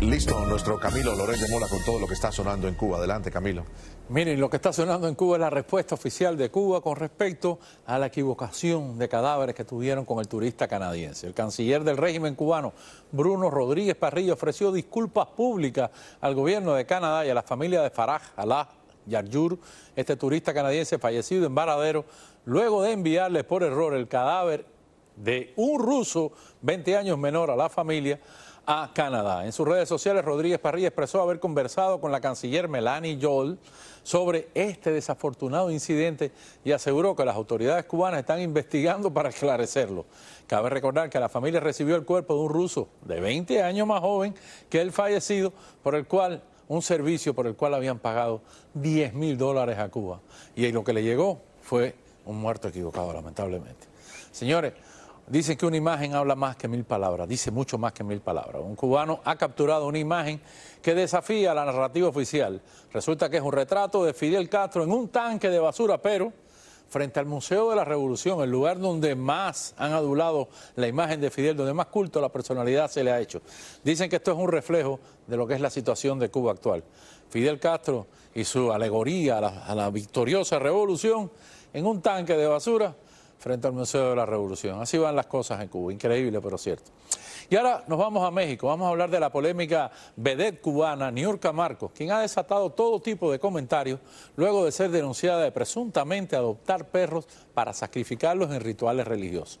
Listo, nuestro Camilo Lorenz de Mola con todo lo que está sonando en Cuba. Adelante, Camilo. Miren, lo que está sonando en Cuba es la respuesta oficial de Cuba con respecto a la equivocación de cadáveres que tuvieron con el turista canadiense. El canciller del régimen cubano, Bruno Rodríguez Parrillo, ofreció disculpas públicas al gobierno de Canadá y a la familia de Faraj Alá Yarjur, este turista canadiense fallecido en Varadero, luego de enviarle por error el cadáver de un ruso 20 años menor a la familia a Canadá. En sus redes sociales, Rodríguez Parrilla expresó haber conversado con la canciller Melanie Joel sobre este desafortunado incidente y aseguró que las autoridades cubanas están investigando para esclarecerlo. Cabe recordar que la familia recibió el cuerpo de un ruso de 20 años más joven que el fallecido, por el cual un servicio por el cual habían pagado 10 mil dólares a Cuba. Y lo que le llegó fue un muerto equivocado, lamentablemente. Señores, Dicen que una imagen habla más que mil palabras, dice mucho más que mil palabras. Un cubano ha capturado una imagen que desafía la narrativa oficial. Resulta que es un retrato de Fidel Castro en un tanque de basura, pero frente al Museo de la Revolución, el lugar donde más han adulado la imagen de Fidel, donde más culto a la personalidad se le ha hecho. Dicen que esto es un reflejo de lo que es la situación de Cuba actual. Fidel Castro y su alegoría a la victoriosa revolución en un tanque de basura frente al Museo de la Revolución. Así van las cosas en Cuba, increíble pero cierto. Y ahora nos vamos a México, vamos a hablar de la polémica vedette cubana Niurka Marcos, quien ha desatado todo tipo de comentarios luego de ser denunciada de presuntamente adoptar perros para sacrificarlos en rituales religiosos.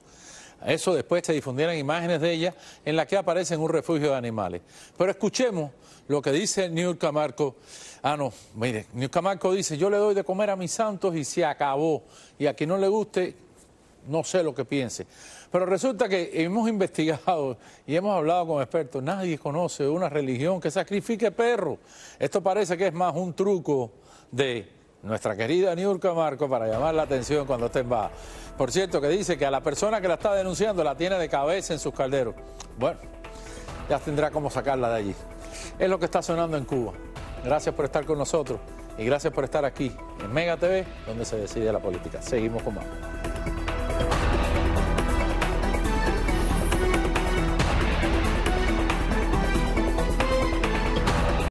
Eso después se difundieron imágenes de ella en la que aparece un refugio de animales. Pero escuchemos lo que dice Niurka Marco. Ah, no, mire, Niurka Marco dice, yo le doy de comer a mis santos y se acabó. Y a quien no le guste, no sé lo que piense. Pero resulta que hemos investigado y hemos hablado con expertos. Nadie conoce una religión que sacrifique perro. Esto parece que es más un truco de nuestra querida Niurka Marco para llamar la atención cuando esté en baja. Por cierto, que dice que a la persona que la está denunciando la tiene de cabeza en sus calderos. Bueno, ya tendrá cómo sacarla de allí. Es lo que está sonando en Cuba. Gracias por estar con nosotros y gracias por estar aquí en Mega TV, donde se decide la política. Seguimos con más.